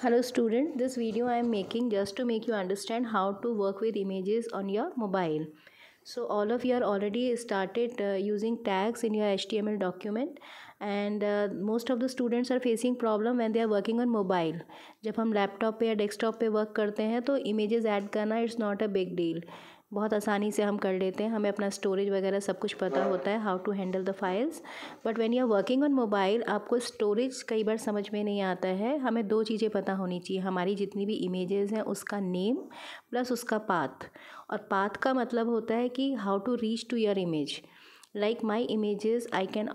hello student this video i am making just to make you understand how to work with images on your mobile so all of you are already started uh, using tags in your html document and uh, most of the students are facing problem when they are working on mobile जब हम laptop पे desktop desktop पे work करते हैं तो images add करना it's not a big deal. बहुत आसानी से हम कर लेते हैं हमें अपना स्टोरेज वगैरह सब कुछ पता होता है how to handle the files but when you are working on mobile आपको स्टोरेज कई बार समझ में नहीं आता है हमें दो चीज़ें पता होनी चाहिए हमारी जितनी भी इमेजेस हैं उसका नेम प्लस उसका पाथ और पाथ का मतलब होता है कि how to reach to your image like my image I can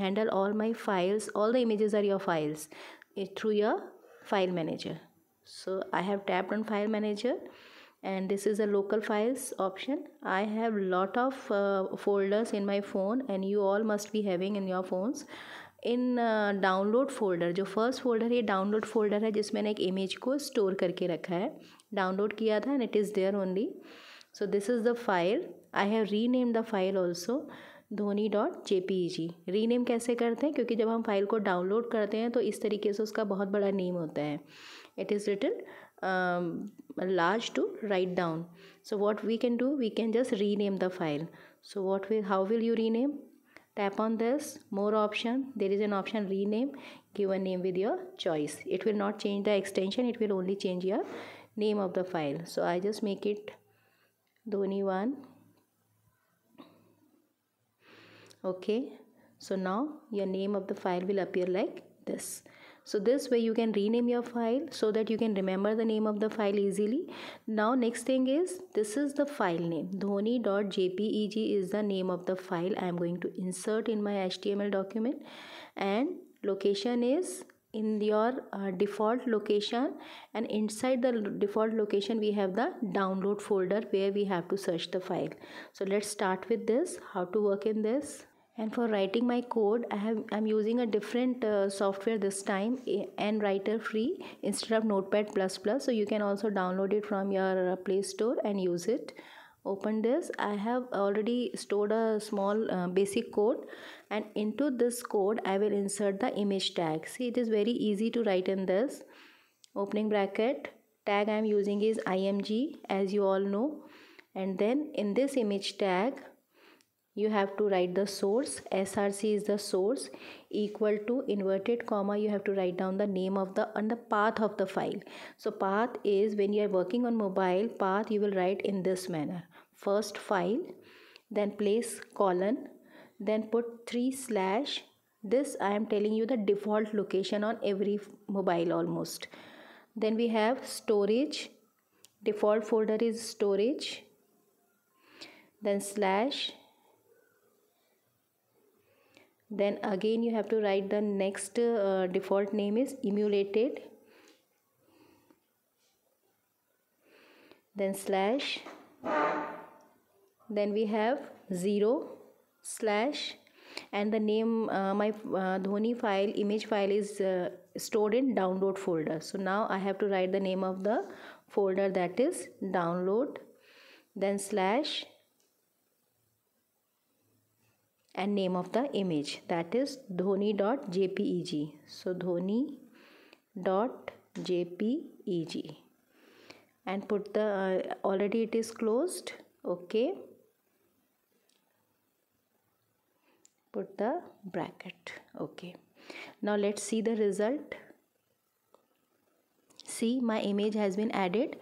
handle all my files all the image are your files through your file manager so I have tapped on file manager and this is a local files option i have lot of uh, folders in my phone and you all must be having in your phones इन download folder जो first folder ये download folder है जिसमें मैंने एक image को store करके रखा है डाउनलोड किया था and it is there only so this is the file I have rename the file also Dhoni dot J P G rename कैसे करते हैं क्योंकि जब हम फाइल को डाउनलोड करते हैं तो इस तरीके से उसका बहुत बड़ा नेम होता है it is written um, large to write down so what we can do we can just rename the file so what will how will you rename tap on this more option there is an option rename give a name with your choice it will not change the extension it will only change your name of the file so i just make it dhoni one okay so now your name of the file will appear like this so this way you can rename your file so that you can remember the name of the file easily now next thing is this is the file name dhoni.jpeg is the name of the file i am going to insert in my html document and location is in your uh, default location and inside the default location we have the download folder where we have to search the file so let's start with this how to work in this and for writing my code I have I'm using a different uh, software this time and writer free instead of notepad plus plus so you can also download it from your uh, play store and use it open this I have already stored a small uh, basic code and into this code I will insert the image tag see it is very easy to write in this opening bracket tag I am using is img as you all know and then in this image tag you have to write the source src is the source equal to inverted comma you have to write down the name of the and the path of the file so path is when you are working on mobile path you will write in this manner first file then place colon then put 3 slash this i am telling you the default location on every mobile almost then we have storage default folder is storage then slash then again you have to write the next uh, default name is emulated then slash then we have 0 slash and the name uh, my uh, Dhoni file image file is uh, stored in download folder so now I have to write the name of the folder that is download then slash and name of the image that is dhoni.jpeg so dhoni.jpeg and put the uh, already it is closed okay put the bracket okay now let's see the result see my image has been added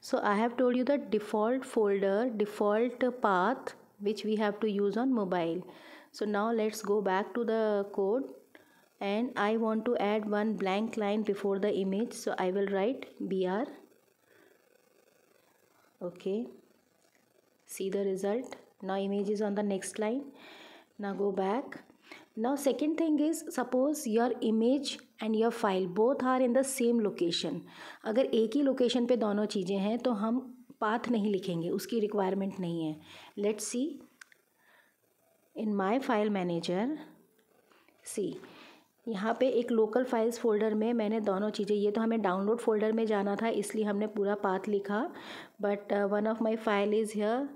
so i have told you the default folder default path which we have to use on mobile so now let's go back to the code and I want to add one blank line before the image so I will write BR okay see the result now image is on the next line now go back now second thing is suppose your image and your file both are in the same location अगर एक ही location पे दोनों चीज़ें हैं तो हम path नहीं लिखेंगे उसकी रिक्वायरमेंट नहीं है let's see in my file manager see यहाँ पे एक लोकल फाइल्स फोल्डर में मैंने दोनों चीज़ें ये तो हमें डाउनलोड फोल्डर में जाना था इसलिए हमने पूरा पाथ लिखा but one of my file is here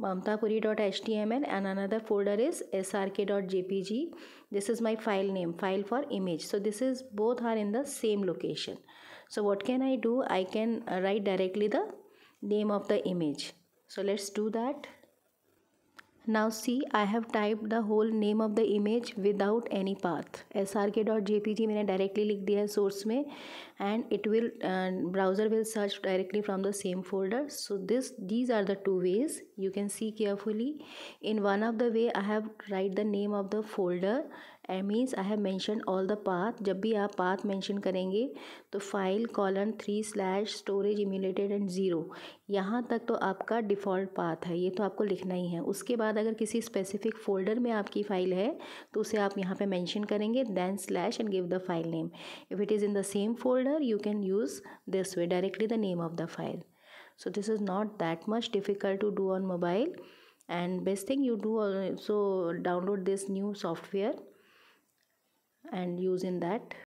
Mamtapuri dot H T M N and another folder is S R K dot J P G this is my file name file for image so this is both are in the same location so what can I do I can write directly the name of the image so let's do that now see I have typed the whole name of the image without any path srk.jpg मैंने directly लिख दिया source में and it will and browser will search directly from the same folder so this these are the two ways you can see carefully in one of the way I have write the name of the folder a means I have mention all the path जब भी आप path mention करेंगे तो file colon three slash storage emulated and zero यहाँ तक तो आपका default path है ये तो आपको लिखना ही है उसके बाद अगर किसी स्पेसिफिक फोल्डर में आपकी फ़ाइल है तो उसे आप यहाँ पर मैंशन करेंगे then slash and give the file name if it is in the same folder you can use this way directly the name of the file so this is not that much difficult to do on mobile and best thing you do so download this new software and use in that